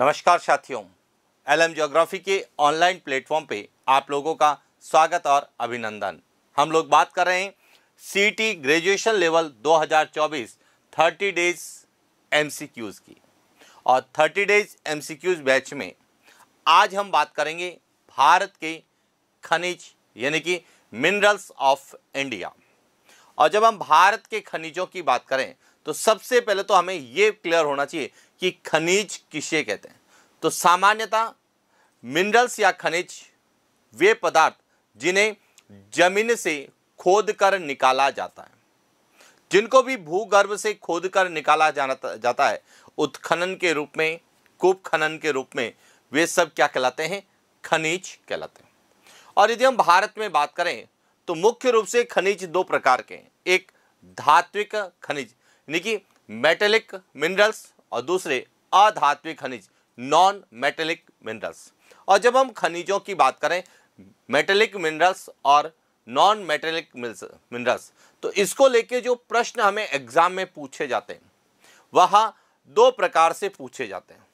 नमस्कार साथियों LM geography के ऑनलाइन प्लेटफॉर्म पे आप लोगों का स्वागत और अभिनंदन हम लोग बात कर रहे हैं सीटी ग्रेजुएशन लेवल 2024 30 डेज एमसीक्यूज़ की और 30 डेज एमसीक्यूज़ बैच में आज हम बात करेंगे भारत के खनिज यानी कि मिनरल्स ऑफ इंडिया और जब हम भारत के खनिजों की बात करें तो सबसे पहले तो हमें ये क्लियर होना चाहिए कि खनिज किसे कहते हैं तो सामान्यतः मिनरल्स या खनिज वे पदार्थ जिन्हें जमीन से खोद कर निकाला जाता है जिनको भी भूगर्भ से खोद कर निकाला जाना जाता है उत्खनन के रूप में कूप खनन के रूप में वे सब क्या कहलाते हैं खनिज कहलाते हैं और यदि हम भारत में बात करें तो मुख्य रूप से खनिज दो प्रकार के हैं एक धात्विक खनिज यानी कि मेटेलिक मिनरल्स और दूसरे अधात्विक खनिज नॉन मेटेलिक मिनरल्स और जब हम खनिजों की बात करें मेटेलिक मिनरल्स और नॉन मेटेलिक मिनरल्स तो इसको लेके जो प्रश्न हमें एग्जाम में पूछे जाते हैं वह दो प्रकार से पूछे जाते हैं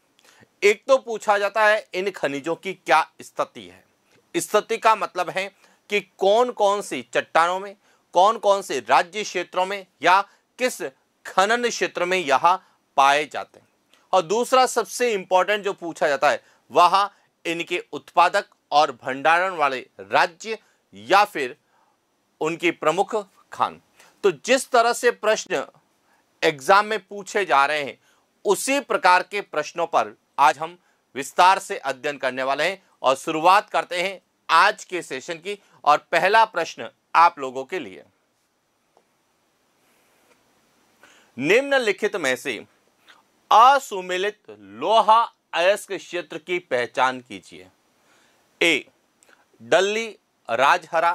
एक तो पूछा जाता है इन खनिजों की क्या स्थिति है स्थिति का मतलब है कि कौन कौन सी चट्टानों में कौन कौन से राज्य क्षेत्रों में या किस खनन क्षेत्र में यहाँ पाए जाते हैं और दूसरा सबसे इंपॉर्टेंट जो पूछा जाता है वह इनके उत्पादक और भंडारण वाले राज्य या फिर उनकी प्रमुख खान तो जिस तरह से प्रश्न एग्जाम में पूछे जा रहे हैं उसी प्रकार के प्रश्नों पर आज हम विस्तार से अध्ययन करने वाले हैं और शुरुआत करते हैं आज के सेशन की और पहला प्रश्न आप लोगों के लिए निम्नलिखित में से असुमिलित लोहा अयस्क क्षेत्र की पहचान कीजिए A Dalli Rajhara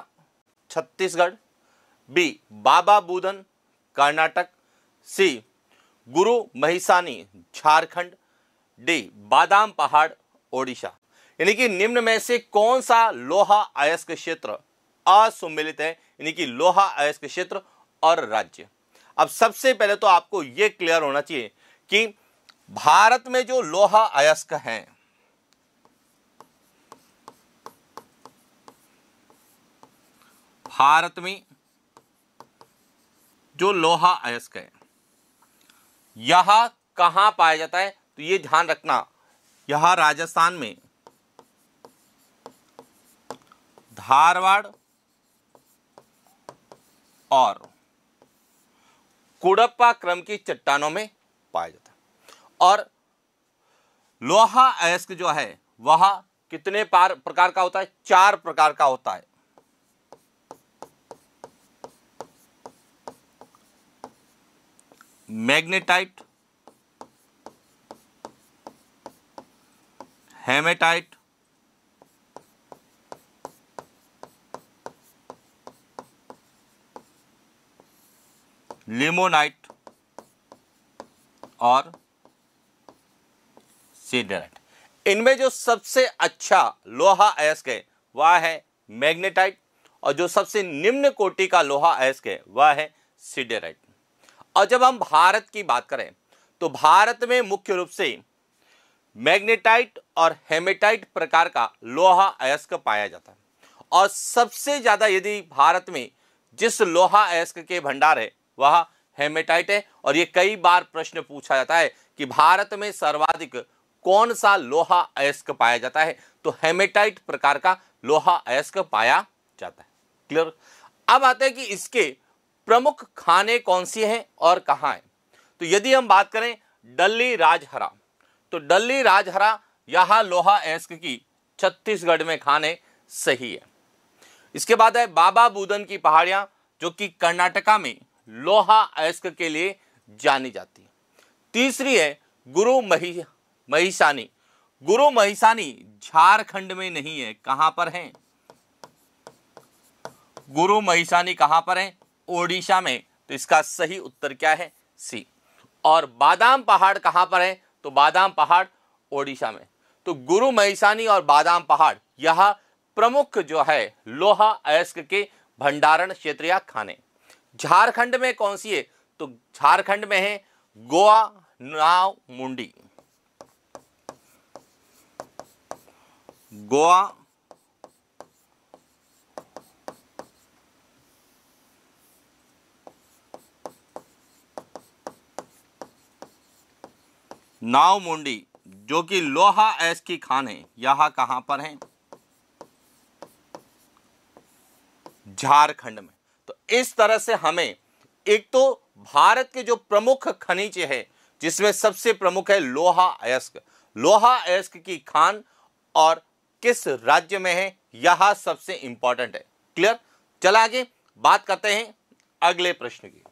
Chhattisgarh B Baba Budan Karnataka C Guru Mahisani Jharkhand D बादाम पहाड़ ओडिशा यानी कि निम्न में से कौन सा लोहा अयस्क क्षेत्र असुमिलित है यानी कि लोहा अयस्क क्षेत्र और राज्य अब सबसे पहले तो आपको यह क्लियर होना चाहिए कि भारत में जो लोहा अयस्क हैं भारत में जो लोहा अयस्क है यह कहां पाया जाता है तो ये ध्यान रखना यह राजस्थान में धारवाड़ और कुड़प्पा क्रम की चट्टानों में पाया जाता है और लोहा अयस्क जो है वह कितने पार प्रकार का होता है चार प्रकार का होता है मैग्नेटाइट हेमेटाइट लिमोनाइट और सीडनेट इनमें जो सबसे अच्छा लोहा अयस्क है वह है मैग्नेटाइट और जो सबसे निम्न कोटि का लोहा अयस्क है वह है सीडेराइट और जब हम भारत की बात करें तो भारत में मुख्य रूप से मैग्नेटाइट और हेमेटाइट प्रकार का लोहा अयस्क पाया जाता है और सबसे ज़्यादा यदि भारत में जिस लोहा अयस्क के भंडार है वह हेमेटाइट है और ये कई बार प्रश्न पूछा जाता है कि भारत में सर्वाधिक कौन सा लोहा अयस्क पाया जाता है तो हेमेटाइट प्रकार का लोहा अयस्क पाया जाता है क्लियर अब आते हैं कि इसके प्रमुख खाने कौन सी हैं और कहाँ हैं तो यदि हम बात करें डल्ली राजहरा तो डल्ली राजहरा यह लोहा अयस्क की छत्तीसगढ़ में खाने सही है इसके बाद है बाबा बूदन की पहाड़ियाँ जो कि कर्नाटका में लोहा एस्क के लिए जानी जाती है तीसरी है गुरु मही महिषानी गुरु महिषानी झारखंड में नहीं है कहां पर हैं गुरु महिषानी कहां पर हैं ओडिशा में तो इसका सही उत्तर क्या है सी और बादाम पहाड़ कहां पर है तो बादाम पहाड़ ओडिशा में तो गुरु महिषानी और बादाम पहाड़ यह प्रमुख जो है लोहा अयस्क के भंडारण क्षेत्र या खाने झारखंड में कौन सी है तो झारखंड में है गोवा नाव मुंडी गोवा नाव मुंडी जो कि लोहा ऐस की खान है यहां कहां पर है झारखंड में तो इस तरह से हमें एक तो भारत के जो प्रमुख खनिज है जिसमें सबसे प्रमुख है लोहा अयस्क लोहा अयस्क की खान और किस राज्य में है यह सबसे इंपॉर्टेंट है क्लियर चला आगे बात करते हैं अगले प्रश्न की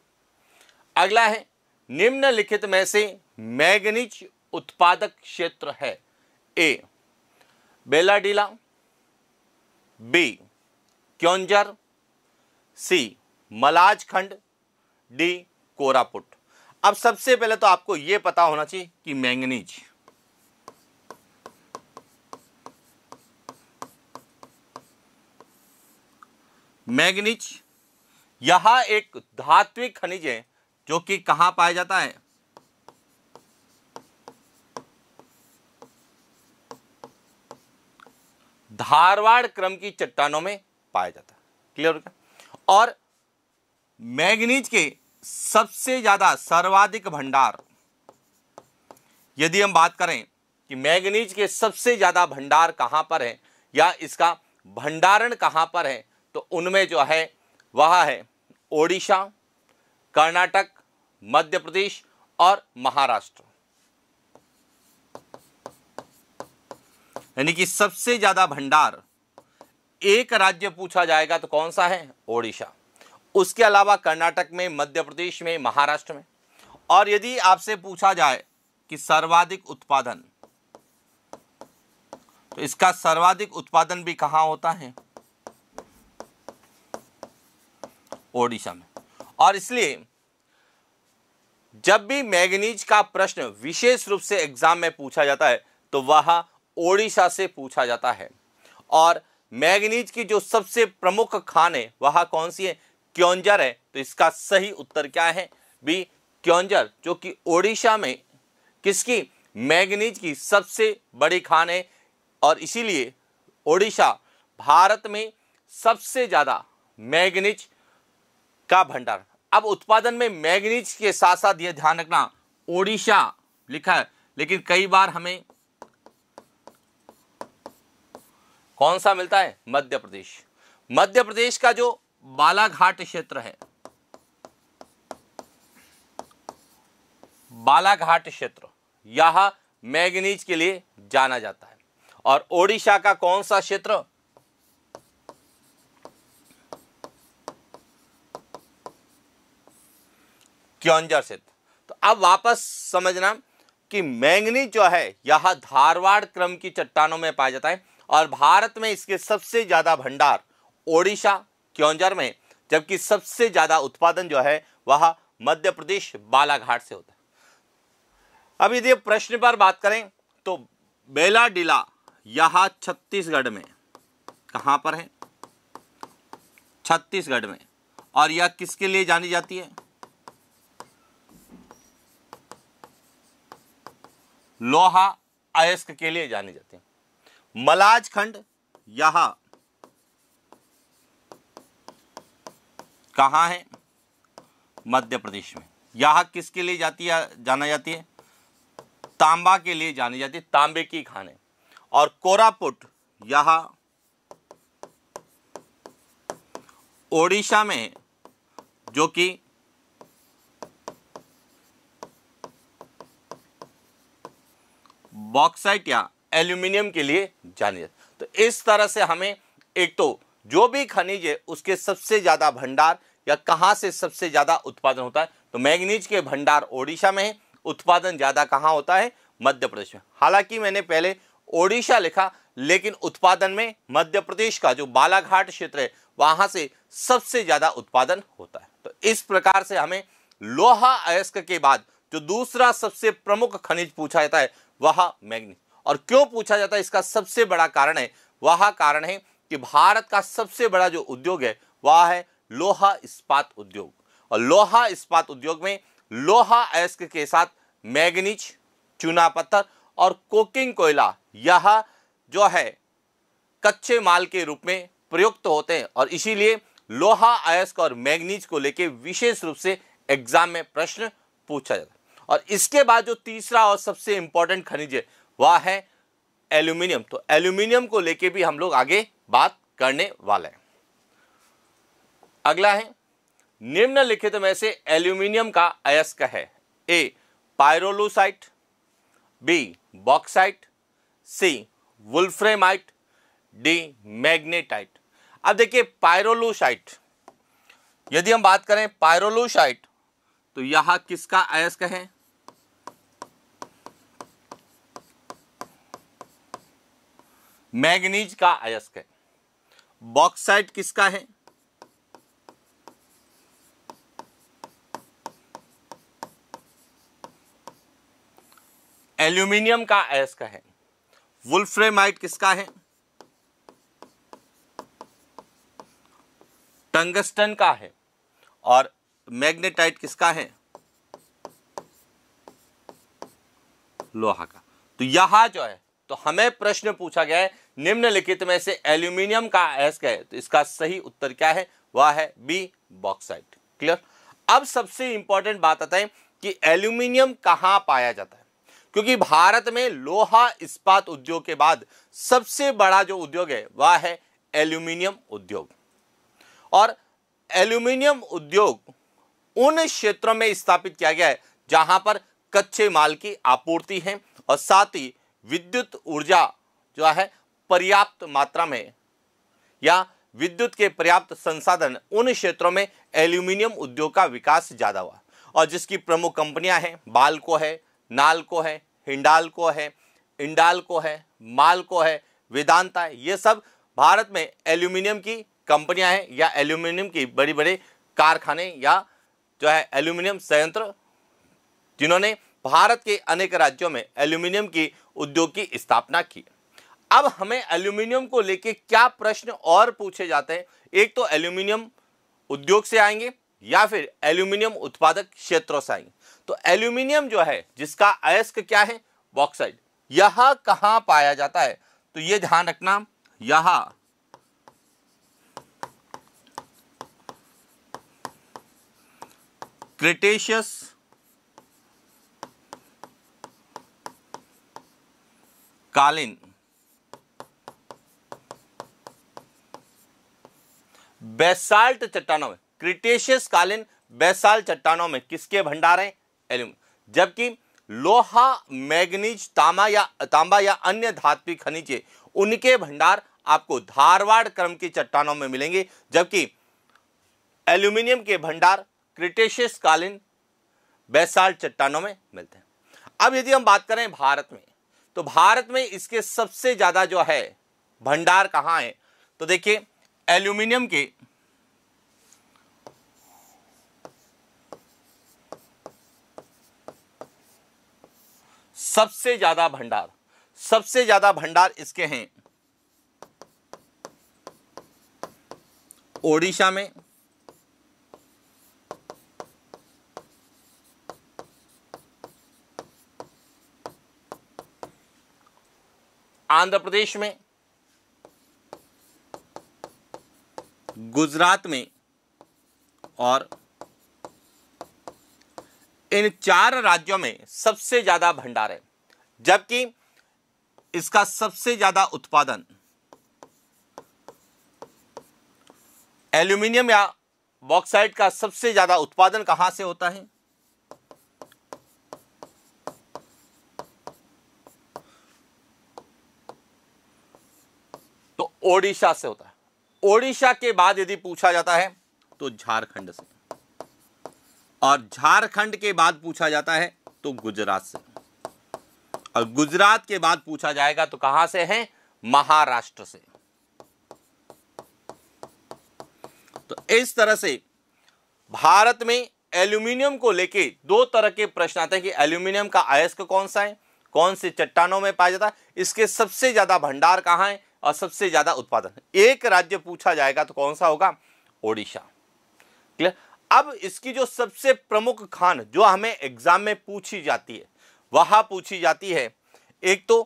अगला है निम्नलिखित में से मैगनीज उत्पादक क्षेत्र है A Bailadila B Keonjhar C Malanjkhand D Koraput अब सबसे पहले तो आपको यह पता होना चाहिए कि मैंगनीज मैग्नीज यह एक धात्विक खनिज है जो कि कहां पाया जाता है धारवाड़ क्रम की चट्टानों में पाया जाता है क्लियर होगा और मैग्नीज के सबसे ज़्यादा सर्वाधिक भंडार यदि हम बात करें कि मैग्नीज के सबसे ज़्यादा भंडार कहां पर है या इसका भंडारण कहां पर है तो उनमें जो है वह है ओडिशा कर्नाटक मध्य प्रदेश और महाराष्ट्र यानी कि सबसे ज़्यादा भंडार एक राज्य पूछा जाएगा तो कौन सा है ओडिशा उसके अलावा कर्नाटक में मध्य प्रदेश में महाराष्ट्र में और यदि आपसे पूछा जाए कि सर्वाधिक उत्पादन तो इसका सर्वाधिक उत्पादन भी कहां होता है ओडिशा में और इसलिए जब भी मैगनीज का प्रश्न विशेष रूप से एग्जाम में पूछा जाता है तो वह ओडिशा से पूछा जाता है और मैगनीज की जो सबसे प्रमुख खान है वह कौन सी है क्योंजर है तो इसका सही उत्तर क्या है बी क्योंजर जो कि ओडिशा में किसकी मैगनीज की सबसे बड़ी खान है और इसीलिए ओडिशा भारत में सबसे ज़्यादा मैगनीज का भंडार अब उत्पादन में मैगनीज के साथ साथ यह ध्यान रखना ओडिशा लिखा है लेकिन कई बार हमें कौन सा मिलता है मध्य प्रदेश मध्य प्रदेश का जो बालाघाट क्षेत्र है बालाघाट क्षेत्र यह मैगनीज के लिए जाना जाता है और ओडिशा का कौन सा क्षेत्र क्योंजर सिद्ध तो अब वापस समझना कि मैंगनी जो है यह धारवाड़ क्रम की चट्टानों में पाया जाता है और भारत में इसके सबसे ज़्यादा भंडार ओडिशा क्योंजर में जबकि सबसे ज़्यादा उत्पादन जो है वह मध्य प्रदेश बालाघाट से होता है अब यदि प्रश्न पर बात करें तो बेला डीला यह छत्तीसगढ़ में कहाँ पर है छत्तीसगढ़ में और यह किसके लिए जानी जाती है लोहा अयस्क के लिए जाने जाते हैं मलाज खंड यहां कहाँ है मध्य प्रदेश में यह किसके लिए जाती है जाना जाती है तांबा के लिए जानी जाती है तांबे की खाने और कोरापुट यह ओडिशा में जो कि बॉक्साइट या एल्यूमिनियम के लिए जाने जाते तो इस तरह से हमें एक तो जो भी खनिज है उसके सबसे ज़्यादा भंडार या कहाँ से सबसे ज़्यादा उत्पादन होता है तो मैग्नीज के भंडार ओडिशा में है उत्पादन ज़्यादा कहाँ होता है मध्य प्रदेश में हालांकि मैंने पहले ओडिशा लिखा लेकिन उत्पादन में मध्य प्रदेश का जो बालाघाट क्षेत्र है वहाँ से सबसे ज़्यादा उत्पादन होता है तो इस प्रकार से हमें लोहा अयस्क के बाद जो दूसरा सबसे प्रमुख खनिज पूछा जाता है वह मैग्नी और क्यों पूछा जाता है इसका सबसे बड़ा कारण है वह कारण है कि भारत का सबसे बड़ा जो उद्योग है वह है लोहा इस्पात उद्योग और लोहा इस्पात उद्योग में लोहा अयस्क के साथ मैग्नीज चूना पत्थर और कोकिंग कोयला यह जो है कच्चे माल के रूप में प्रयुक्त होते हैं और इसीलिए लोहा अयस्क और मैग्नीज को लेकर विशेष रूप से एग्जाम में प्रश्न पूछा जाता है और इसके बाद जो तीसरा और सबसे इंपॉर्टेंट खनिज है वह है एल्यूमिनियम तो एल्यूमिनियम को लेके भी हम लोग आगे बात करने वाले हैं अगला है निम्नलिखित में से एल्यूमिनियम का अयस्क है A pyrolusite B bauxite C wolframite D magnetite अब देखिए पायरोलोसाइट यदि हम बात करें पायरोलूसाइट तो यहां किसका अयस्क है मैग्नीज का अयस्क है बॉक्साइट किसका है एल्यूमिनियम का अयस्क है वुल्फ्रेमाइट किसका है टंगस्टन का है और मैग्नेटाइट किसका है लोहा का तो यहां जो है तो हमें प्रश्न पूछा गया है निम्नलिखित में से एल्यूमिनियम का अयस्क है तो इसका सही उत्तर क्या है वह है बी बॉक्साइट क्लियर अब सबसे इंपॉर्टेंट बात आता है कि एल्यूमिनियम कहाँ पाया जाता है क्योंकि भारत में लोहा इस्पात उद्योग के बाद सबसे बड़ा जो उद्योग है वह है एल्यूमिनियम उद्योग और एल्यूमिनियम उद्योग उन क्षेत्रों में स्थापित किया गया है जहां पर कच्चे माल की आपूर्ति है और साथ ही विद्युत ऊर्जा जो है पर्याप्त मात्रा में या विद्युत के पर्याप्त संसाधन उन क्षेत्रों में एल्यूमिनियम उद्योग का विकास ज़्यादा हुआ और जिसकी प्रमुख कंपनियां हैं बालको है नालको है हिंडालको है इंडालको है मालको है वेदांता है ये सब भारत में एल्यूमिनियम की कंपनियां हैं या एल्यूमिनियम की बड़ी बड़े कारखाने या जो है एल्यूमिनियम संयंत्र जिन्होंने भारत के अनेक राज्यों में एल्यूमिनियम की उद्योग की स्थापना की अब हमें एल्यूमिनियम को लेके क्या प्रश्न और पूछे जाते हैं एक तो एल्यूमिनियम उद्योग से आएंगे या फिर एल्यूमिनियम उत्पादक क्षेत्रों से आएंगे तो एल्यूमिनियम जो है जिसका अयस्क क्या है बॉक्साइड यह कहां पाया जाता है तो यह ध्यान रखना यहां क्रिटेशियस कालीन बेसाल्ट चट्टानों में क्रिटेशियस कालीन बेसाल चट्टानों में किसके भंडार हैं एल्यूमिनियम जबकि लोहा मैग्नीज तांबा या तांबा या अन्य धात्विक खनिजे उनके भंडार आपको धारवाड़ क्रम की चट्टानों में मिलेंगे जबकि एल्यूमिनियम के भंडार क्रिटेशियस कालीन बेसाल्ट चट्टानों में मिलते हैं अब यदि हम बात करें भारत में तो भारत में इसके सबसे ज़्यादा जो है भंडार कहाँ है तो देखिए एल्यूमिनियम के सबसे ज़्यादा भंडार सबसे ज़्यादा भंडार इसके हैं ओडिशा में आंध्र प्रदेश में गुजरात में और इन चार राज्यों में सबसे ज़्यादा भंडार है जबकि इसका सबसे ज़्यादा उत्पादन एल्यूमिनियम या बॉक्साइट का सबसे ज़्यादा उत्पादन कहां से होता है तो ओडिशा से होता है ओडिशा के बाद यदि पूछा जाता है तो झारखंड से और झारखंड के बाद पूछा जाता है तो गुजरात से और गुजरात के बाद पूछा जाएगा तो कहां से है महाराष्ट्र से तो इस तरह से भारत में एल्यूमिनियम को लेके दो तरह के प्रश्न आते हैं कि एल्यूमिनियम का अयस्क कौन सा है कौन से चट्टानों में पाया जाता है इसके सबसे ज्यादा भंडार कहां है और सबसे ज्यादा उत्पादन एक राज्य पूछा जाएगा तो कौन सा होगा ओडिशा क्लियर अब इसकी जो सबसे प्रमुख खान जो हमें एग्जाम में पूछी जाती है वह पूछी जाती है एक तो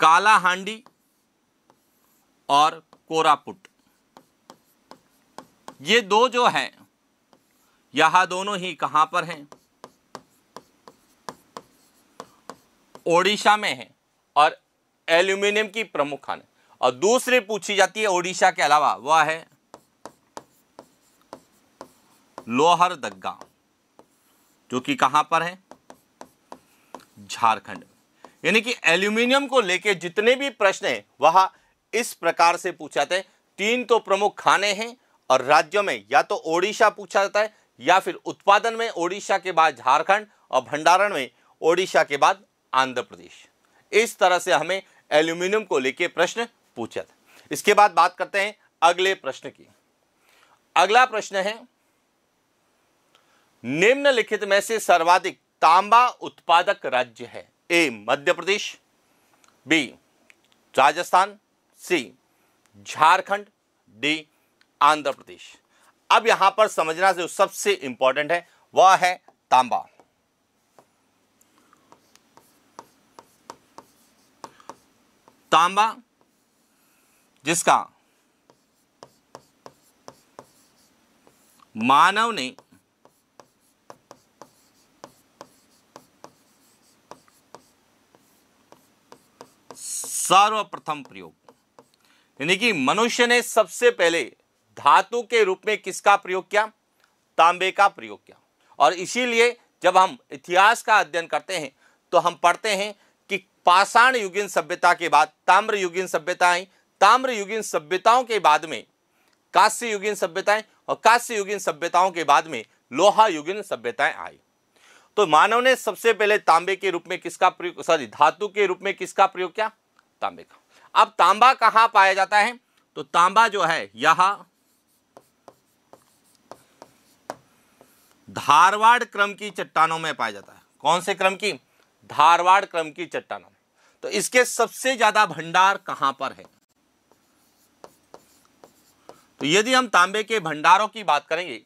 काला हांडी और कोरापुट ये दो जो हैं यह दोनों ही कहां पर हैं ओडिशा में है और एल्यूमिनियम की प्रमुख खान है और दूसरी पूछी जाती है ओडिशा के अलावा वह है लोहर दग्गा जो कि कहां पर है झारखंड यानी कि एल्यूमिनियम को लेके जितने भी प्रश्न है वह इस प्रकार से पूछा जाते हैं तीन तो प्रमुख खाने हैं और राज्यों में या तो ओडिशा पूछा जाता है या फिर उत्पादन में ओडिशा के बाद झारखंड और भंडारण में ओडिशा के बाद आंध्र प्रदेश इस तरह से हमें एल्यूमिनियम को लेके प्रश्न पूछा था इसके बाद बात करते हैं अगले प्रश्न की अगला प्रश्न है निम्नलिखित में से सर्वाधिक तांबा उत्पादक राज्य है A Madhya Pradesh B Rajasthan C Jharkhand D Andhra Pradesh अब यहां पर समझना जो सबसे इंपॉर्टेंट है वह है तांबा तांबा जिसका मानव ने सर्वप्रथम प्रयोग यानी कि मनुष्य ने सबसे पहले धातु के रूप में किसका प्रयोग किया तांबे का प्रयोग किया और इसीलिए जब हम इतिहास का अध्ययन करते हैं तो हम पढ़ते हैं कि पाषाण युगीन सभ्यता के बाद ताम्र युगीन सभ्यता आई ताम्र युगीन सभ्यताओं के बाद में कांस्य युगीन सभ्यताएं और कांस्य युगीन सभ्यताओं के बाद में लोहा युगीन सभ्यताएं आई तो मानव ने सबसे पहले तांबे के रूप में किसका प्रयोग सॉरी धातु के रूप में किसका प्रयोग किया तांबे का अब तांबा कहां पाया जाता है तो तांबा जो है यह धारवाड़ क्रम की चट्टानों में पाया जाता है कौन से क्रम की धारवाड़ क्रम की चट्टानों तो इसके सबसे ज्यादा भंडार कहां पर है तो यदि हम तांबे के भंडारों की बात करेंगे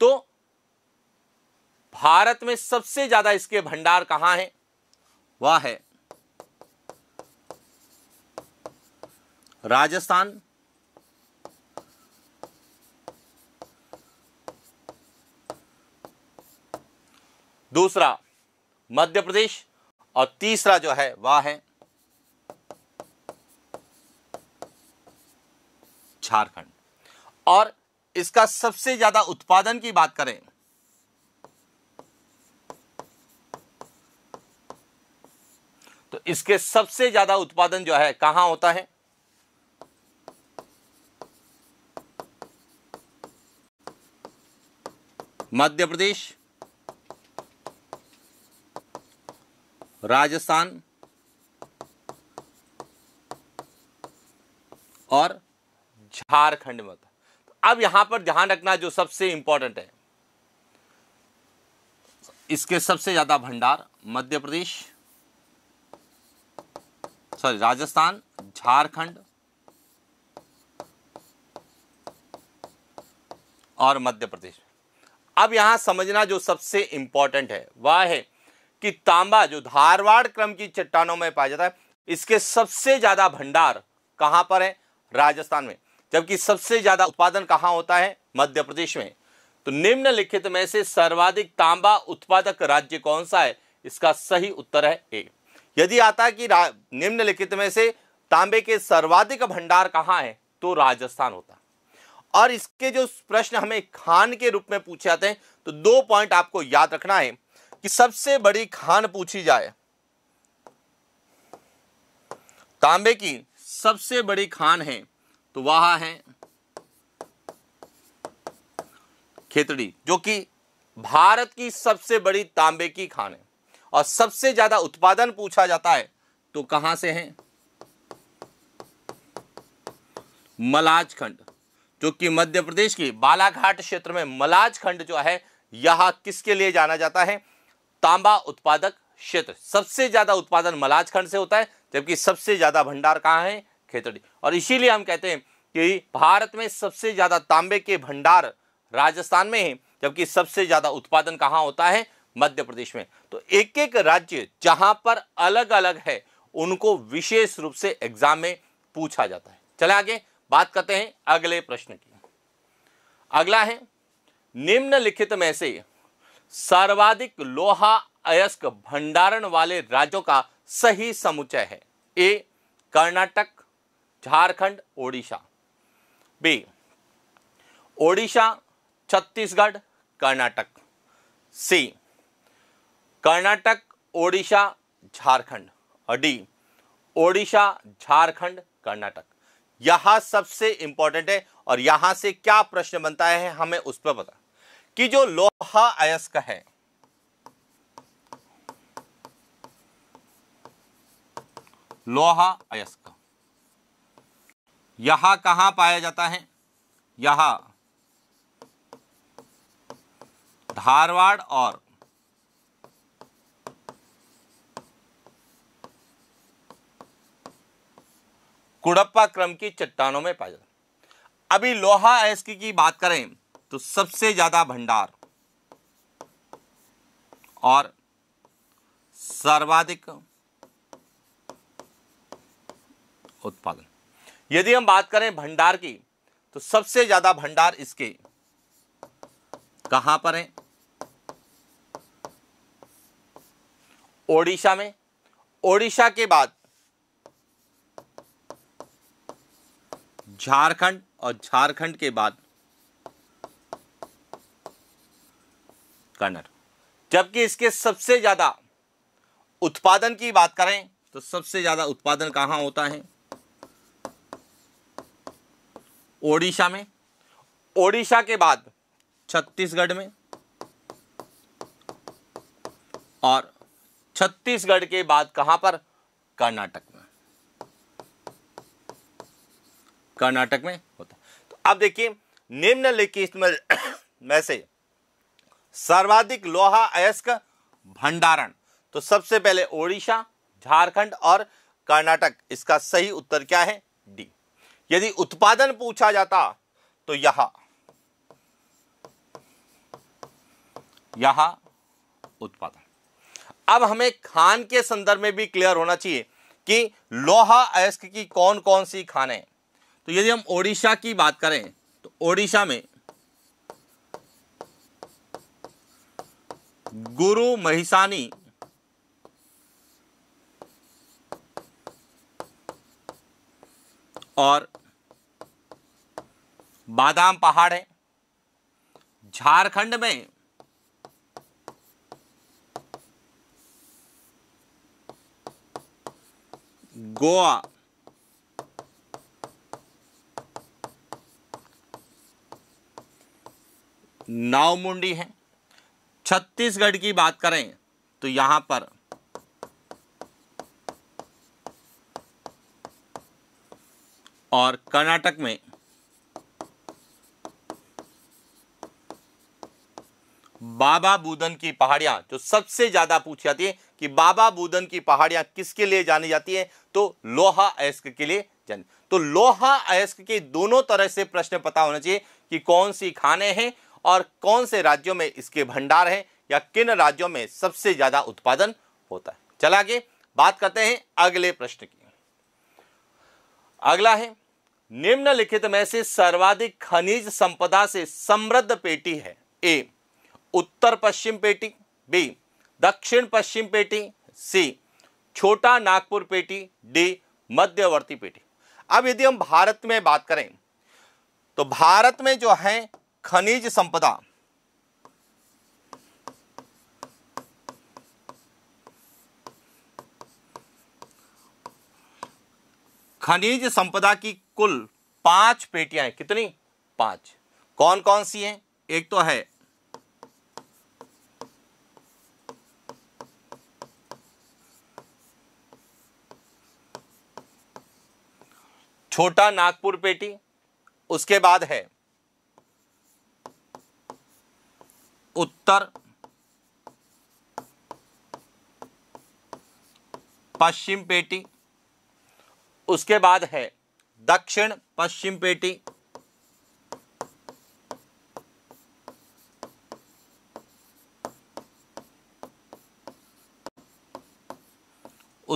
तो भारत में सबसे ज्यादा इसके भंडार कहां है वह है राजस्थान दूसरा मध्य प्रदेश और तीसरा जो है वह है झारखंड और इसका सबसे ज़्यादा उत्पादन की बात करें तो इसके सबसे ज़्यादा उत्पादन जो है कहां होता है मध्य प्रदेश राजस्थान और झारखंड में अब यहां पर ध्यान रखना जो सबसे इंपॉर्टेंट है इसके सबसे ज्यादा भंडार मध्य प्रदेश सॉरी राजस्थान झारखंड और मध्य प्रदेश अब यहां समझना जो सबसे इंपॉर्टेंट है वह है कि तांबा जो धारवाड़ क्रम की चट्टानों में पाया जाता है इसके सबसे ज्यादा भंडार कहां पर है राजस्थान में जबकि सबसे ज़्यादा उत्पादन कहाँ होता है मध्य प्रदेश में तो निम्नलिखित तो में से सर्वाधिक तांबा उत्पादक राज्य कौन सा है इसका सही उत्तर है ए यदि आता कि निम्नलिखित में से तांबे के सर्वाधिक भंडार कहाँ है तो राजस्थान होता और इसके जो प्रश्न हमें खान के रूप में पूछे जाते हैं तो दो पॉइंट आपको याद रखना है कि सबसे बड़ी खान पूछी जाए तांबे की सबसे बड़ी खान है तो वहाँ है खेतड़ी जो कि भारत की सबसे बड़ी तांबे की खान है और सबसे ज़्यादा उत्पादन पूछा जाता है तो कहां से है मलाजखंड जो कि मध्य प्रदेश की बालाघाट क्षेत्र में मलाजखंड जो है यह किसके लिए जाना जाता है तांबा उत्पादक क्षेत्र सबसे ज़्यादा उत्पादन मलाजखंड से होता है जबकि सबसे ज़्यादा भंडार कहां है खेतड़ी और इसीलिए हम कहते हैं कि भारत में सबसे ज़्यादा तांबे के भंडार राजस्थान में है जबकि सबसे ज़्यादा उत्पादन कहाँ होता है मध्य प्रदेश में तो एक एक राज्य जहाँ पर अलग अलग है उनको विशेष रूप से एग्जाम में पूछा जाता है चले आगे बात करते हैं अगले प्रश्न की अगला है निम्नलिखित में से सर्वाधिक लोहा अयस्क भंडारण वाले राज्यों का सही समुचय है A Karnataka Jharkhand Odisha B Odisha Chhattisgarh Karnataka C Karnataka Odisha Jharkhand और डी ओडिशा झारखंड कर्नाटक यहां सबसे इंपॉर्टेंट है और यहां से क्या प्रश्न बनता है हमें उस पर पता कि जो लोहा अयस्क है लोहा अयस्क यहां कहां पाया जाता है यहां धारवाड़ और कुड़प्पा क्रम की चट्टानों में पाया जाता अभी लोहा अयस्क की बात करें तो सबसे ज्यादा भंडार और सर्वाधिक उत्पादन यदि हम बात करें भंडार की तो सबसे ज़्यादा भंडार इसके कहां पर है ओडिशा में ओडिशा के बाद झारखंड और झारखंड के बाद कन्नड़ जबकि इसके सबसे ज़्यादा उत्पादन की बात करें तो सबसे ज़्यादा उत्पादन कहां होता है ओडिशा में ओडिशा के बाद छत्तीसगढ़ में और छत्तीसगढ़ के बाद कहां पर कर्नाटक में कर्नाटक में होता तो अब देखिए निम्नलिखित में, में से सर्वाधिक लोहा अयस्क भंडारण तो सबसे पहले ओडिशा झारखंड और कर्नाटक इसका सही उत्तर क्या है डी यदि उत्पादन पूछा जाता तो यहां यहां उत्पादन अब हमें खान के संदर्भ में भी क्लियर होना चाहिए कि लोहा अयस्क की कौन कौन सी खाने तो यदि हम ओडिशा की बात करें तो ओडिशा में गुरु महिसानी और बादाम पहाड़ है झारखंड में गोवा नावमुंडी है छत्तीसगढ़ की बात करें तो यहां पर और कर्नाटक में बाबा बूदन की पहाड़ियां जो सबसे ज्यादा पूछी जाती है कि बाबा बूदन की पहाड़ियां किसके लिए जानी जाती है तो लोहा अयस्क के लिए जानी तो लोहा अयस्क के दोनों तरह से प्रश्न पता होना चाहिए कि कौन सी खाने हैं और कौन से राज्यों में इसके भंडार हैं या किन राज्यों में सबसे ज्यादा उत्पादन होता है चला के बात करते हैं अगले प्रश्न की अगला है निम्नलिखित में से सर्वाधिक खनिज संपदा से समृद्ध पेटी है ए उत्तर पश्चिम पेटी बी दक्षिण पश्चिम पेटी सी छोटा नागपुर पेटी डी मध्यवर्ती पेटी अब यदि हम भारत में बात करें तो भारत में जो है खनिज संपदा खनिज संपदा की कुल पांच पेटियां कितनी पांच कौन कौन सी हैं एक तो है छोटा नागपुर पेटी उसके बाद है उत्तर पश्चिम पेटी उसके बाद है दक्षिण पश्चिम पेटी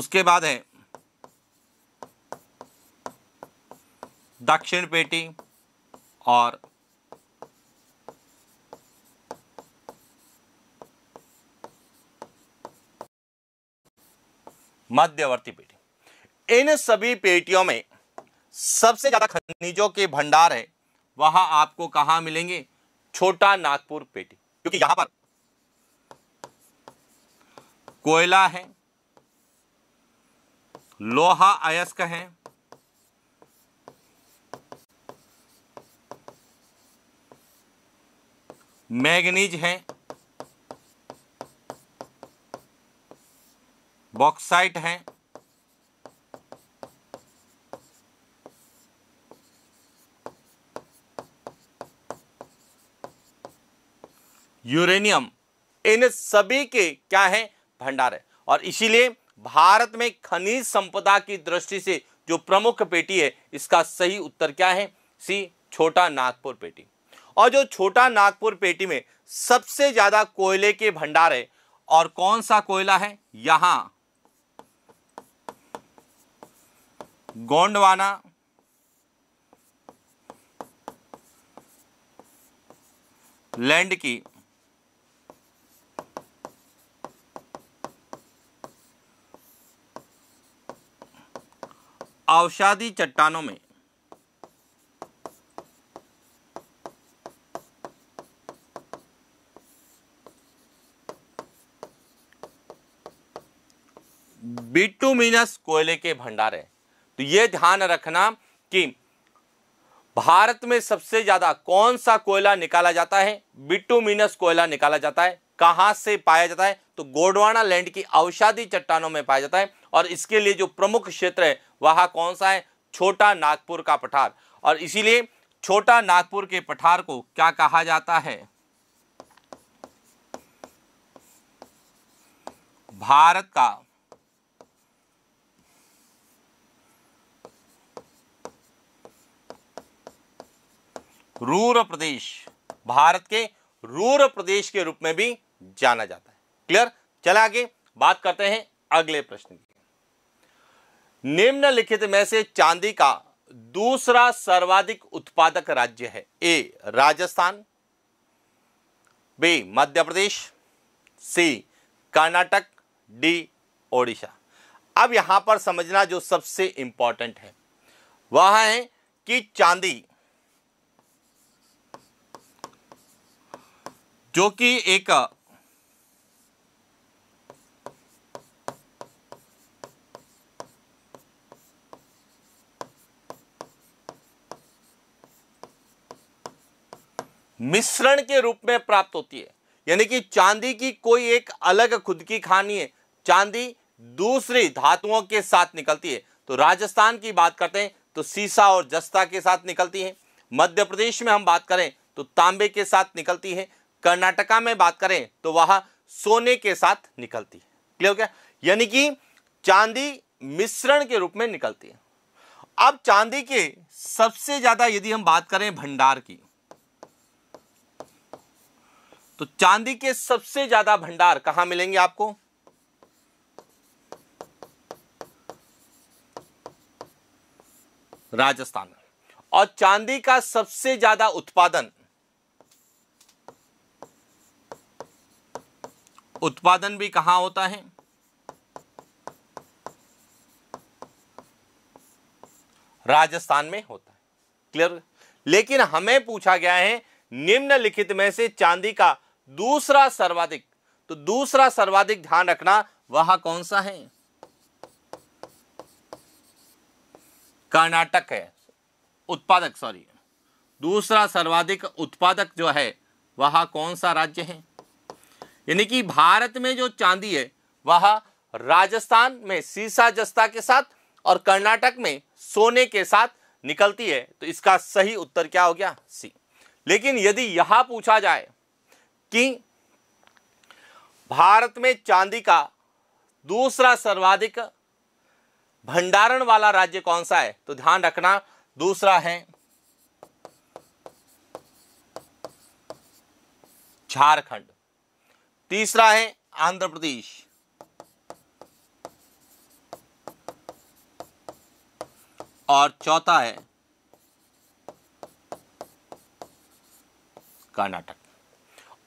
उसके बाद है दक्षिण पेटी और मध्यवर्ती पेटी इन सभी पेटियों में सबसे ज़्यादा खनिजों के भंडार है वहां आपको कहा मिलेंगे छोटा नागपुर पेटी क्योंकि यहां पर कोयला है लोहा अयस्क है मैग्नीज है बॉक्साइट है यूरेनियम इन सभी के क्या है भंडार है और इसीलिए भारत में खनिज संपदा की दृष्टि से जो प्रमुख पेटी है इसका सही उत्तर क्या है सी छोटा नागपुर पेटी और जो छोटा नागपुर पेटी में सबसे ज्यादा कोयले के भंडार है और कौन सा कोयला है यहां गोंडवाना लैंड की अवसादी चट्टानों में बिटुमिनस कोयले के भंडार है तो यह ध्यान रखना कि भारत में सबसे ज्यादा कौन सा कोयला निकाला जाता है बिटुमिनस कोयला निकाला जाता है कहां से पाया जाता है तो गोडवाना लैंड की औषादी चट्टानों में पाया जाता है और इसके लिए जो प्रमुख क्षेत्र है वह कौन सा है छोटा नागपुर का पठार और इसीलिए छोटा नागपुर के पठार को क्या कहा जाता है भारत का रूर प्रदेश भारत के रूर प्रदेश के रूप में भी जाना जाता है क्लियर चला आगे बात करते हैं अगले प्रश्न की निम्नलिखित में से चांदी का दूसरा सर्वाधिक उत्पादक राज्य है A Rajasthan B Madhya Pradesh C Karnataka D Odisha अब यहां पर समझना जो सबसे इंपॉर्टेंट है वह है कि चांदी जो कि एक मिश्रण के रूप में प्राप्त होती है यानी कि चांदी की कोई एक अलग खुद की खानी है चांदी दूसरी धातुओं के साथ निकलती है तो राजस्थान की बात करते हैं तो सीसा और जस्ता के साथ निकलती है मध्य प्रदेश में हम बात करें तो तांबे के साथ निकलती है कर्नाटका में बात करें तो वह सोने के साथ निकलती है क्लियर हो गया यानी कि चांदी मिश्रण के रूप में निकलती है अब चांदी के सबसे ज़्यादा यदि हम बात करें भंडार की तो चांदी के सबसे ज्यादा भंडार कहां मिलेंगे आपको राजस्थान और चांदी का सबसे ज्यादा उत्पादन उत्पादन भी कहां होता है राजस्थान में होता है क्लियर लेकिन हमें पूछा गया है निम्नलिखित में से चांदी का दूसरा सर्वाधिक तो दूसरा सर्वाधिक ध्यान रखना वह कौन सा है कर्नाटक है उत्पादक सॉरी दूसरा सर्वाधिक उत्पादक जो है वह कौन सा राज्य है यानी कि भारत में जो चांदी है वह राजस्थान में सीसा जस्ता के साथ और कर्नाटक में सोने के साथ निकलती है तो इसका सही उत्तर क्या हो गया सी लेकिन यदि यहां पूछा जाए कि भारत में चांदी का दूसरा सर्वाधिक भंडारण वाला राज्य कौन सा है तो ध्यान रखना दूसरा है झारखंड तीसरा है आंध्र प्रदेश और चौथा है कर्नाटक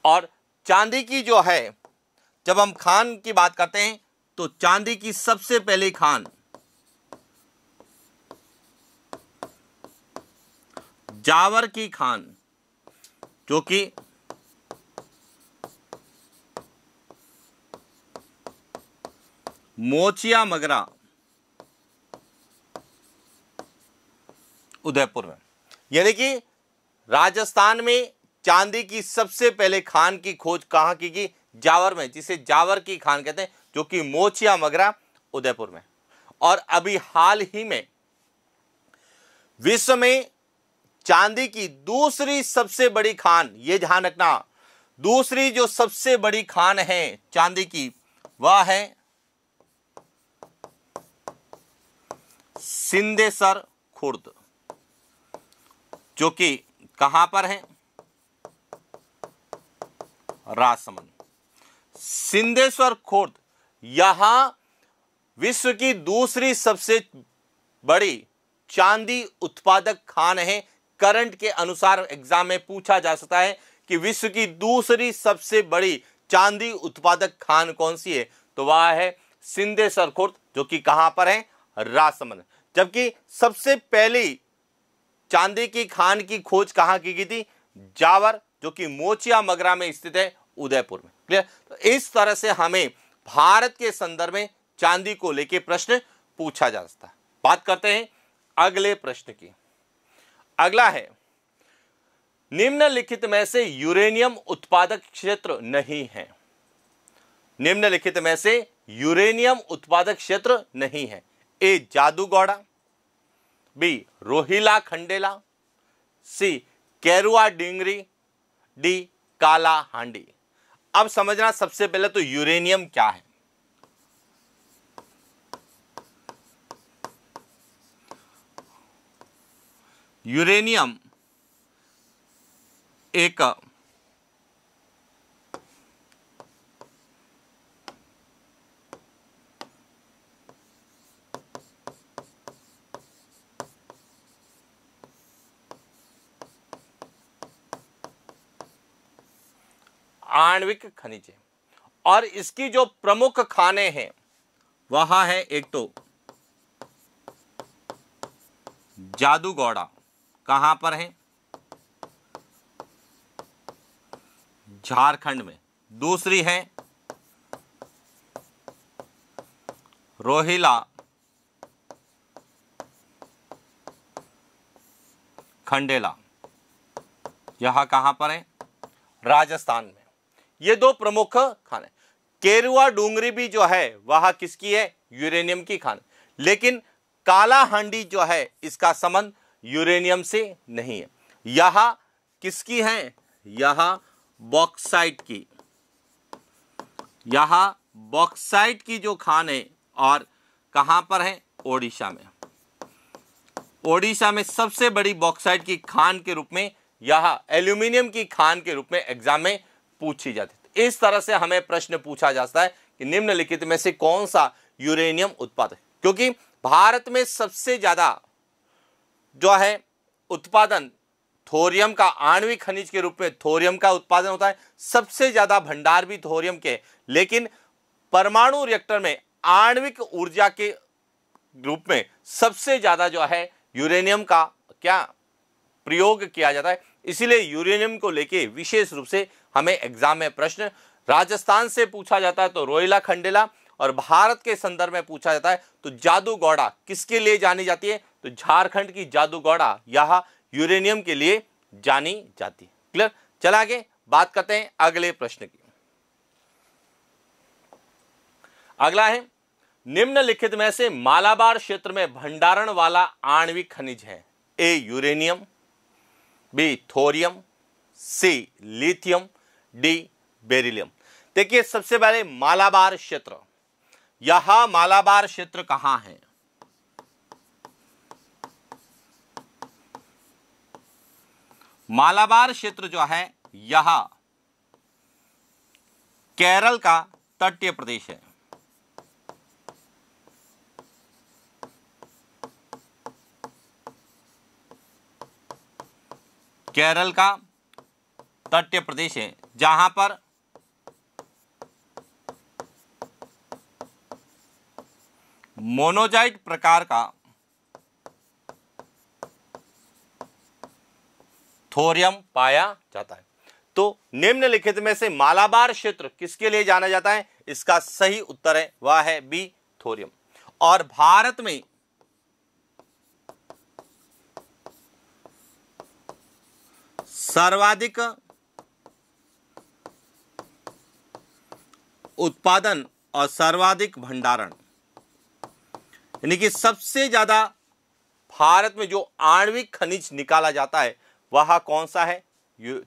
और चांदी की जो है जब हम खान की बात करते हैं तो चांदी की सबसे पहली खान जावर की खान जो कि मोचिया मगरा उदयपुर में यानी कि राजस्थान में चांदी की सबसे पहले खान की खोज कहाँ की गई जावर में जिसे जावर की खान कहते हैं जो कि मोचिया मगरा उदयपुर में और अभी हाल ही में विश्व में चांदी की दूसरी सबसे बड़ी खान ये ध्यान रखना दूसरी जो सबसे बड़ी खान है चांदी की वह है सिंधेसर खुर्द जो कि कहां पर है राजसमंद सिंधेश्वर खुर्द यहां विश्व की दूसरी सबसे बड़ी चांदी उत्पादक खान है करंट के अनुसार एग्जाम में पूछा जा सकता है कि विश्व की दूसरी सबसे बड़ी चांदी उत्पादक खान कौन सी है तो वह है सिंधेश्वर खुर्द जो कि कहां पर है राजसमंद जबकि सबसे पहली चांदी की खान की खोज कहां की गई थी जावर जो कि मोचिया मगरा में स्थित है उदयपुर में क्लियर तो इस तरह से हमें भारत के संदर्भ में चांदी को लेके प्रश्न पूछा जा सकता है बात करते हैं अगले प्रश्न की अगला है निम्नलिखित में से यूरेनियम उत्पादक क्षेत्र नहीं है निम्नलिखित में से यूरेनियम उत्पादक क्षेत्र नहीं है A Jaduguda B Rohila Khandela C Kairua Dingri D Kalahandi अब समझना सबसे पहले तो यूरेनियम क्या है यूरेनियम एक आणविक खनिज है और इसकी जो प्रमुख खाने हैं वह है एक तो जादूगौड़ा कहां पर है झारखंड में दूसरी है रोहिला खंडेला यह कहां पर है राजस्थान में ये दो प्रमुख खान है केरुआ डूंगरी भी जो है वह किसकी है यूरेनियम की खान लेकिन काला हांडी जो है इसका संबंध यूरेनियम से नहीं है यह किसकी है यह बॉक्साइट की यह बॉक्साइट की जो खान है और कहां पर है ओडिशा में ओडिशा में सबसे बड़ी बॉक्साइट की खान के रूप में यह एल्यूमिनियम की खान के रूप में एग्जाम में पूछी जाती है तो इस तरह से हमें प्रश्न पूछा जाता है कि निम्नलिखित में से कौन सा यूरेनियम उत्पादन क्योंकि भारत में सबसे ज़्यादा जो है उत्पादन थोरियम का आणविक खनिज के रूप में थोरियम का उत्पादन होता है सबसे ज़्यादा भंडार भी थोरियम के लेकिन परमाणु रिएक्टर में आणविक ऊर्जा के रूप में सबसे ज़्यादा जो है यूरेनियम का क्या प्रयोग किया जाता है इसीलिए यूरेनियम को लेके विशेष रूप से हमें एग्जाम में प्रश्न राजस्थान से पूछा जाता है तो रोयला खंडेला और भारत के संदर्भ में पूछा जाता है तो जादू गौड़ा किसके लिए जानी जाती है तो झारखंड की जादू गौड़ा यह यूरेनियम के लिए जानी जाती है क्लियर चला आगे बात करते हैं अगले प्रश्न की अगला है निम्नलिखित में से मालाबार क्षेत्र में भंडारण वाला आणविक खनिज है A uranium B thorium C lithium D beryllium देखिए सबसे पहले मालाबार क्षेत्र यह मालाबार क्षेत्र कहां है मालाबार क्षेत्र जो है यह केरल का तटीय प्रदेश है केरल का तटीय प्रदेश है जहां पर मोनोजाइट प्रकार का थोरियम पाया जाता है तो निम्नलिखित में से मालाबार क्षेत्र किसके लिए जाना जाता है इसका सही उत्तर है वह है बी थोरियम और भारत में सर्वाधिक उत्पादन और सर्वाधिक भंडारण यानी कि सबसे ज़्यादा भारत में जो आणविक खनिज निकाला जाता है वह कौन सा है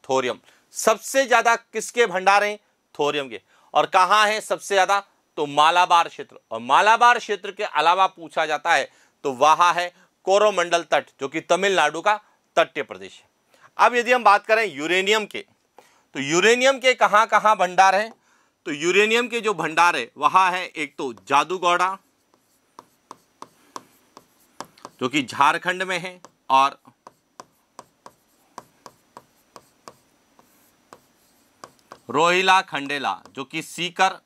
थोरियम सबसे ज़्यादा किसके भंडार हैं थोरियम के और कहा है सबसे ज़्यादा तो मालाबार क्षेत्र और मालाबार क्षेत्र के अलावा पूछा जाता है तो वहां है कोरोमंडल तट जो कि तमिलनाडु का तटीय प्रदेश है अब यदि हम बात करें यूरेनियम के तो यूरेनियम के कहां कहां भंडार हैं तो यूरेनियम के जो भंडार है वहां है एक तो जादूगौड़ा जो कि झारखंड में है और रोहिला खंडेला जो कि सीकर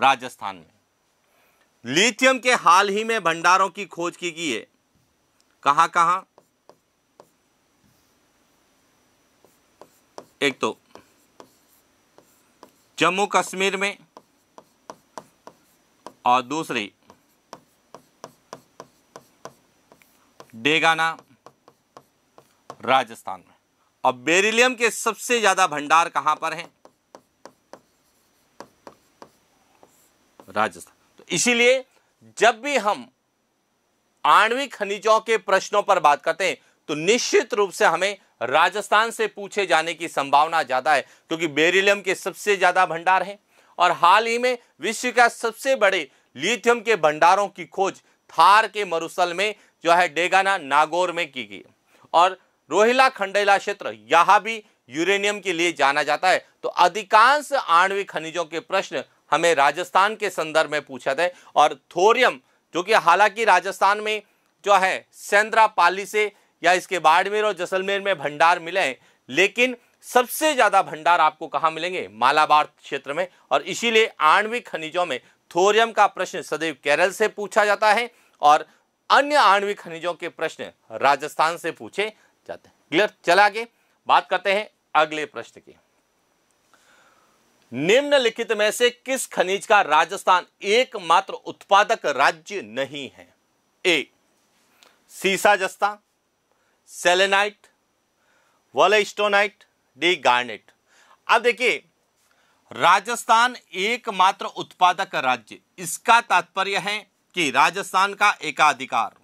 राजस्थान में लिथियम के हाल ही में भंडारों की खोज की गई है कहां कहां एक तो जम्मू कश्मीर में और दूसरी डेगाना राजस्थान में और बेरिलियम के सबसे ज्यादा भंडार कहां पर हैं राजस्थान तो इसीलिए जब भी हम आणविक खनिजों के प्रश्नों पर बात करते हैं तो निश्चित रूप से हमें राजस्थान से पूछे जाने की संभावना ज़्यादा है क्योंकि बेरिलियम के सबसे ज़्यादा भंडार हैं और हाल ही में विश्व का सबसे बड़े लिथियम के भंडारों की खोज थार के मरुसल में जो है डेगाना नागौर में की गई और रोहिला खंडेला क्षेत्र यहाँ भी यूरेनियम के लिए जाना जाता है तो अधिकांश आणविक खनिजों के प्रश्न हमें राजस्थान के संदर्भ में पूछा था और थोरियम जो कि हालांकि राजस्थान में जो है सेंद्रा पाली से या इसके बाड़मेर और जैसलमेर में भंडार मिले हैं लेकिन सबसे ज़्यादा भंडार आपको कहाँ मिलेंगे मालाबार क्षेत्र में और इसीलिए आणविक खनिजों में थोरियम का प्रश्न सदैव केरल से पूछा जाता है और अन्य आणविक खनिजों के प्रश्न राजस्थान से पूछे जाते हैं क्लियर चला आगे बात करते हैं अगले प्रश्न की निम्नलिखित में से किस खनिज का राजस्थान एकमात्र उत्पादक राज्य नहीं है ए सीसा जस्ता सेलेनाइट वॉलेस्टोनाइट डी गार्नेट अब देखिए राजस्थान एकमात्र उत्पादक राज्य इसका तात्पर्य है कि राजस्थान का एकाधिकार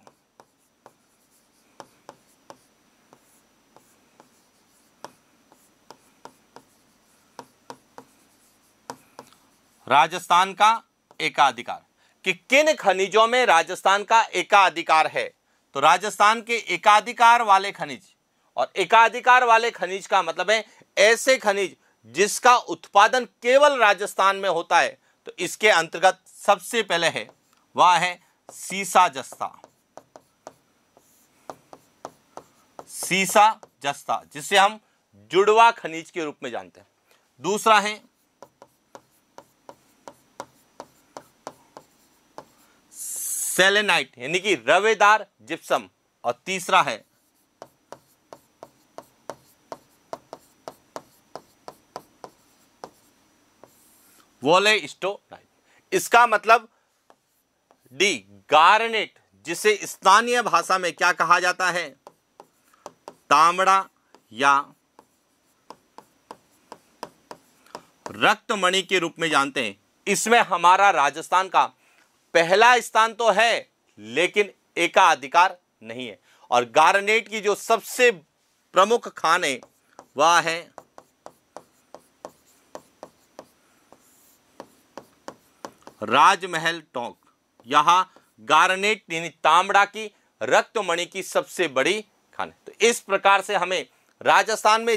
राजस्थान का एकाधिकार कि किन खनिजों में राजस्थान का एकाधिकार है तो राजस्थान के एकाधिकार वाले खनिज और एकाधिकार वाले खनिज का मतलब है ऐसे खनिज जिसका उत्पादन केवल राजस्थान में होता है तो इसके अंतर्गत सबसे पहले है वह है सीसा जस्ता सीसा जस्ता जिसे हम जुड़वा खनिज के रूप में जानते हैं दूसरा है सेलेनाइट यानी कि रवेदार जिप्सम और तीसरा है वोले स्टोनाइट इसका मतलब डी गार्नेट जिसे स्थानीय भाषा में क्या कहा जाता है तामड़ा या रक्तमणि के रूप में जानते हैं इसमें हमारा राजस्थान का पहला स्थान तो है लेकिन एकाधिकार नहीं है और गारनेट की जो सबसे प्रमुख खाने वह है राजमहल टोंक यहां गारनेट यानी तामड़ा की रक्तमणि की सबसे बड़ी खान तो इस प्रकार से हमें राजस्थान में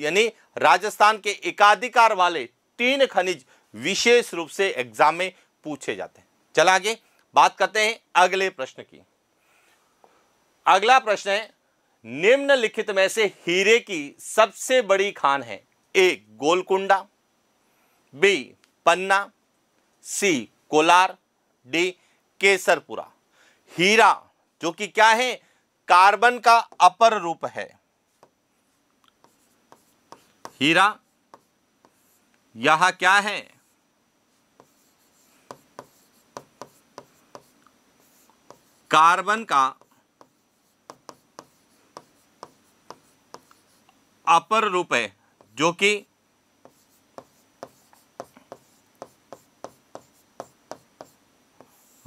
यानी राजस्थान के एकाधिकार वाले तीन खनिज विशेष रूप से एग्जाम में पूछे जाते हैं चला आगे बात करते हैं अगले प्रश्न की अगला प्रश्न है निम्नलिखित में से हीरे की सबसे बड़ी खान है A Golconda B Panna C Kolar D Kesarpura हीरा जो कि क्या है कार्बन का अपर रूप है हीरा यह क्या है कार्बन का अपर रूप है जो कि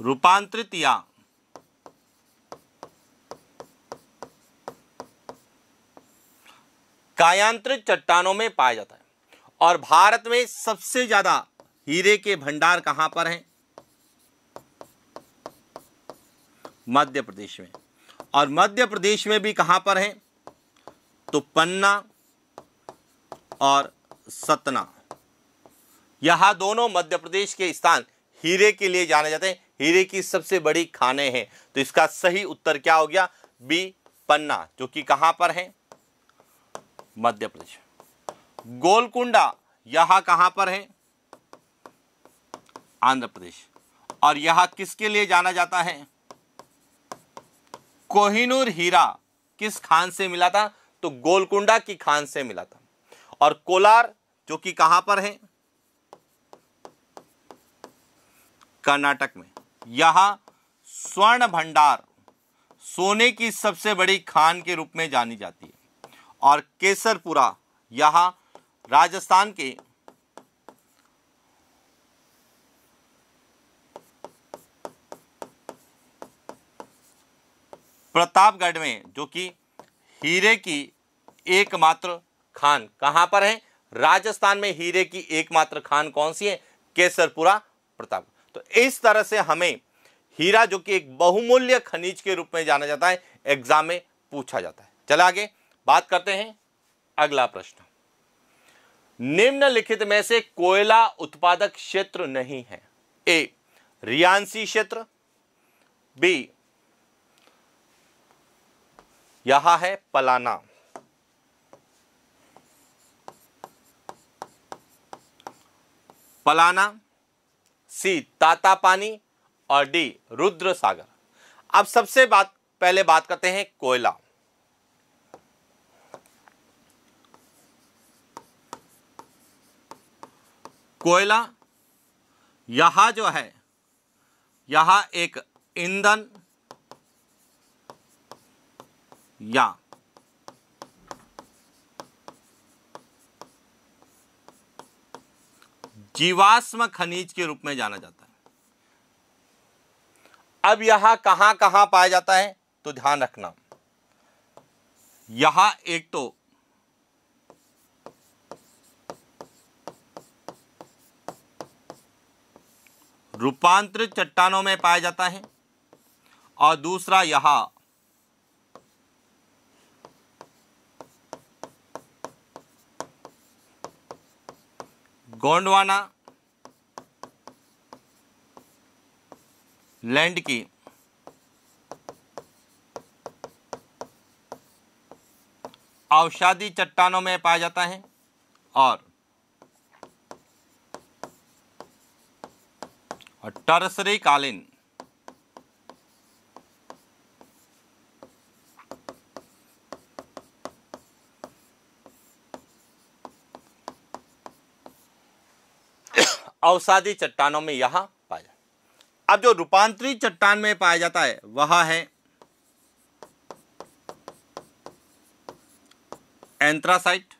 रूपांतरित या कायांत्रिक चट्टानों में पाया जाता है और भारत में सबसे ज्यादा हीरे के भंडार कहां पर हैं मध्य प्रदेश में और मध्य प्रदेश में भी कहाँ पर हैं तो पन्ना और सतना यहाँ दोनों मध्य प्रदेश के स्थान हीरे के लिए जाने जाते हैं हीरे की सबसे बड़ी खाने हैं तो इसका सही उत्तर क्या हो गया बी पन्ना जो कि कहाँ पर है मध्य प्रदेश गोलकुंडा यहाँ कहाँ पर है आंध्र प्रदेश और यहाँ किसके लिए जाना जाता है कोहिनूर हीरा किस खान से मिला था तो गोलकुंडा की खान से मिला था और कोलार जो कि कहां पर है कर्नाटक में यहां स्वर्ण भंडार सोने की सबसे बड़ी खान के रूप में जानी जाती है और केसरपुरा यहां राजस्थान के प्रतापगढ़ में जो कि हीरे की एकमात्र खान कहां पर है राजस्थान में हीरे की एकमात्र खान कौन सी है केसरपुरा प्रताप तो इस तरह से हमें हीरा जो कि एक बहुमूल्य खनिज के रूप में जाना जाता है एग्जाम में पूछा जाता है चला आगे बात करते हैं अगला प्रश्न निम्नलिखित में से कोयला उत्पादक क्षेत्र नहीं है ए रियांसी क्षेत्र बी यहां है पलाना पलाना सी ताता पानी और डी रुद्र सागर अब सबसे बात पहले बात करते हैं कोयला कोयला यहां जो है यहां एक ईंधन या जीवाश्म खनिज के रूप में जाना जाता है अब यह कहां कहां पाया जाता है तो ध्यान रखना यहां एक तो रूपांतरित चट्टानों में पाया जाता है और दूसरा यहां गोंडवाना लैंड की औषादी चट्टानों में पाया जाता है और टर्सरी कालीन अवसादी चट्टानों में यहाँ पाया जाता अब जो रूपांतरित चट्टान में पाया जाता है वह है एंथ्रासाइट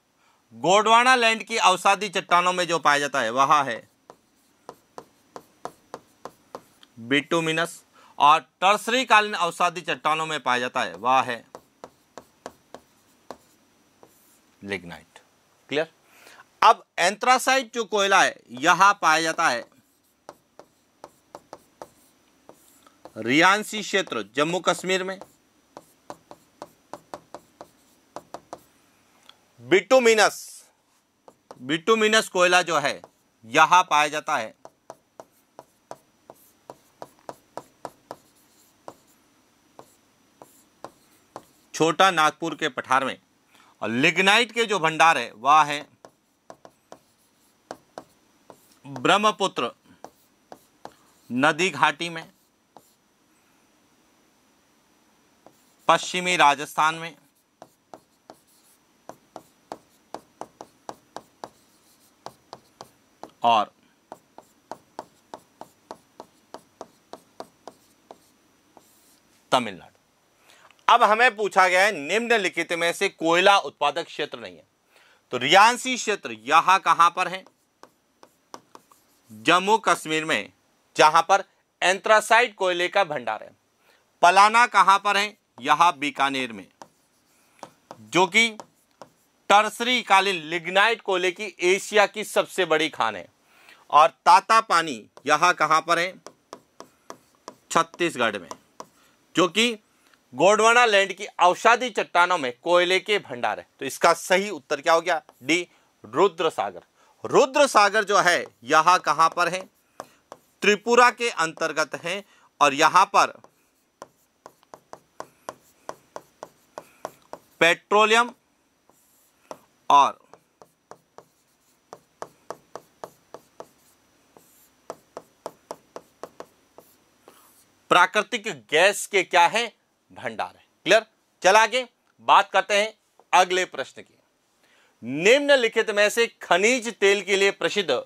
गोडवाना लैंड की अवसादी चट्टानों में जो पाया जाता है वह है बिटूमिनस और टर्सरी कालीन अवसादी चट्टानों में पाया जाता है वह है लिग्नाइट क्लियर अब एंथ्रासाइट जो कोयला है यहां पाया जाता है रियांसी क्षेत्र जम्मू कश्मीर में बिटुमिनस बिटुमिनस कोयला जो है यहां पाया जाता है छोटा नागपुर के पठार में और लिग्नाइट के जो भंडार है वह है ब्रह्मपुत्र नदी घाटी में पश्चिमी राजस्थान में और तमिलनाडु अब हमें पूछा गया है निम्नलिखित में से कोयला उत्पादक क्षेत्र नहीं है तो रियांसी क्षेत्र यहां कहां पर है जम्मू कश्मीर में जहां पर एंथ्रासाइट कोयले का भंडार है पलाना कहां पर है यहां बीकानेर में जो कि टर्सरी कालीन लिग्नाइट कोयले की एशिया की सबसे बड़ी खान है और ताता पानी यहां कहां पर है छत्तीसगढ़ में जो कि गोडवाना लैंड की औषाधि चट्टानों में कोयले के भंडार है तो इसका सही उत्तर क्या हो गया D Rudrasagar Rudrasagar जो है यह कहाँ पर है त्रिपुरा के अंतर्गत है और यहां पर पेट्रोलियम और प्राकृतिक गैस के क्या है भंडार है क्लियर चल आगे बात करते हैं अगले प्रश्न की निम्नलिखित में से खनिज तेल के लिए प्रसिद्ध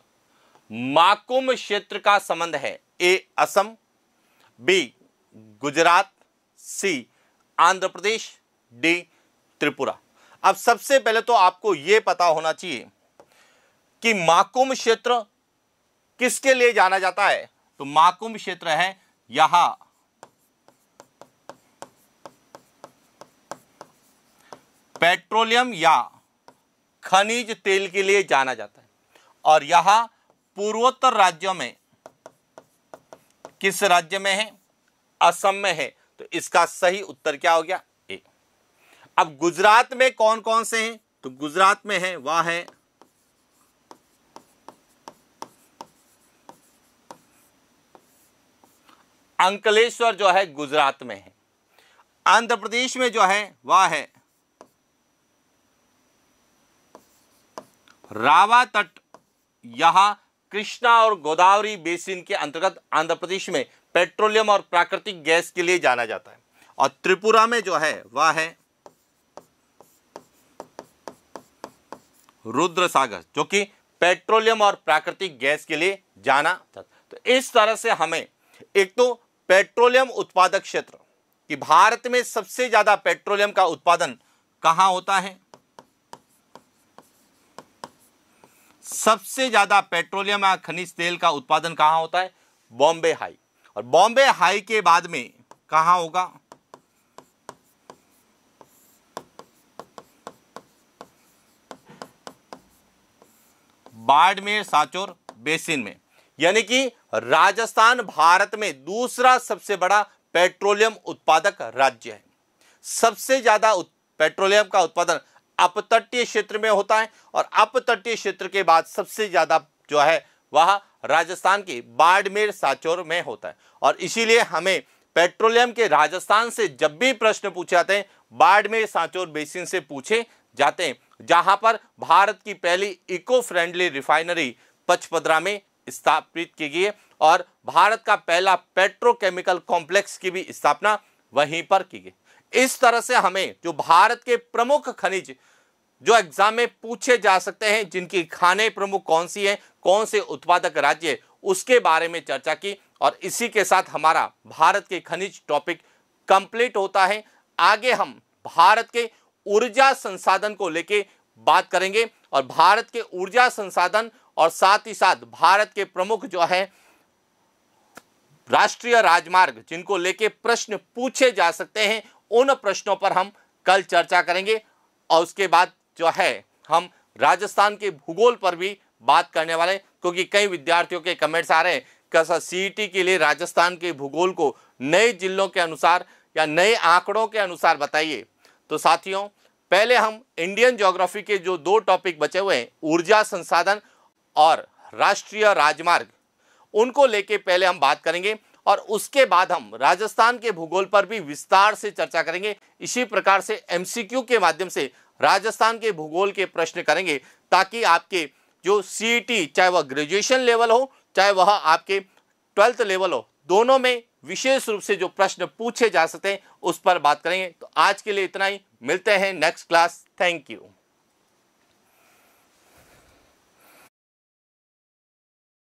माकुम क्षेत्र का संबंध है A Assam B Gujarat C Andhra Pradesh D Tripura अब सबसे पहले तो आपको यह पता होना चाहिए कि माकुम क्षेत्र किसके लिए जाना जाता है तो माकुम क्षेत्र है यहां पेट्रोलियम या खनिज तेल के लिए जाना जाता है और यह पूर्वोत्तर राज्यों में किस राज्य में है असम में है तो इसका सही उत्तर क्या हो गया ए अब गुजरात में कौन कौन से हैं तो गुजरात में है वह है अंकलेश्वर जो है गुजरात में है आंध्र प्रदेश में जो है वह है रावा तट यहां कृष्णा और गोदावरी बेसिन के अंतर्गत आंध्र प्रदेश में पेट्रोलियम और प्राकृतिक गैस के लिए जाना जाता है और त्रिपुरा में जो है वह है रुद्र सागर जो कि पेट्रोलियम और प्राकृतिक गैस के लिए जाना जाता तो इस तरह से हमें एक तो पेट्रोलियम उत्पादक क्षेत्र कि भारत में सबसे ज़्यादा पेट्रोलियम का उत्पादन कहां होता है सबसे ज़्यादा पेट्रोलियम या खनिज तेल का उत्पादन कहाँ होता है बॉम्बे हाई और बॉम्बे हाई के बाद में कहा होगा बाड़मेर साचोर बेसिन में यानी कि राजस्थान भारत में दूसरा सबसे बड़ा पेट्रोलियम उत्पादक राज्य है सबसे ज्यादा उत, पेट्रोलियम का उत्पादन अपतटीय क्षेत्र में होता है और अपतटीय क्षेत्र के बाद सबसे ज़्यादा जो है वह राजस्थान की बाड़मेर साचौर में होता है और इसीलिए हमें पेट्रोलियम के राजस्थान से जब भी प्रश्न पूछे जाते हैं बाड़मेर सांचौर बेसिन से पूछे जाते हैं जहां पर भारत की पहली इको फ्रेंडली रिफाइनरी पचपदरा में स्थापित की गई है और भारत का पहला पेट्रोकेमिकल कॉम्प्लेक्स की भी स्थापना वहीं पर की गई इस तरह से हमें जो भारत के प्रमुख खनिज जो एग्जाम में पूछे जा सकते हैं जिनकी खाने प्रमुख कौन सी है कौन से उत्पादक राज्य उसके बारे में चर्चा की और इसी के साथ हमारा भारत के खनिज टॉपिक कंप्लीट होता है आगे हम भारत के ऊर्जा संसाधन को लेके बात करेंगे और भारत के ऊर्जा संसाधन और साथ ही साथ भारत के प्रमुख जो है राष्ट्रीय राजमार्ग जिनको लेके प्रश्न पूछे जा सकते हैं उन प्रश्नों पर हम कल चर्चा करेंगे और उसके बाद जो है हम राजस्थान के भूगोल पर भी बात करने वाले क्योंकि कई विद्यार्थियों के कमेंट्स आ रहे हैं कैसा सी के लिए राजस्थान के भूगोल को नए जिलों के अनुसार या नए आंकड़ों के अनुसार बताइए तो साथियों पहले हम इंडियन ज्योग्राफी के जो दो टॉपिक बचे हुए हैं ऊर्जा संसाधन और राष्ट्रीय राजमार्ग उनको लेके पहले हम बात करेंगे और उसके बाद हम राजस्थान के भूगोल पर भी विस्तार से चर्चा करेंगे इसी प्रकार से एमसीक्यू के माध्यम से राजस्थान के भूगोल के प्रश्न करेंगे ताकि आपके जो सी चाहे वह ग्रेजुएशन लेवल हो चाहे वह आपके ट्वेल्थ लेवल हो दोनों में विशेष रूप से जो प्रश्न पूछे जा सकते हैं उस पर बात करेंगे तो आज के लिए इतना ही मिलते हैं नेक्स्ट क्लास थैंक यू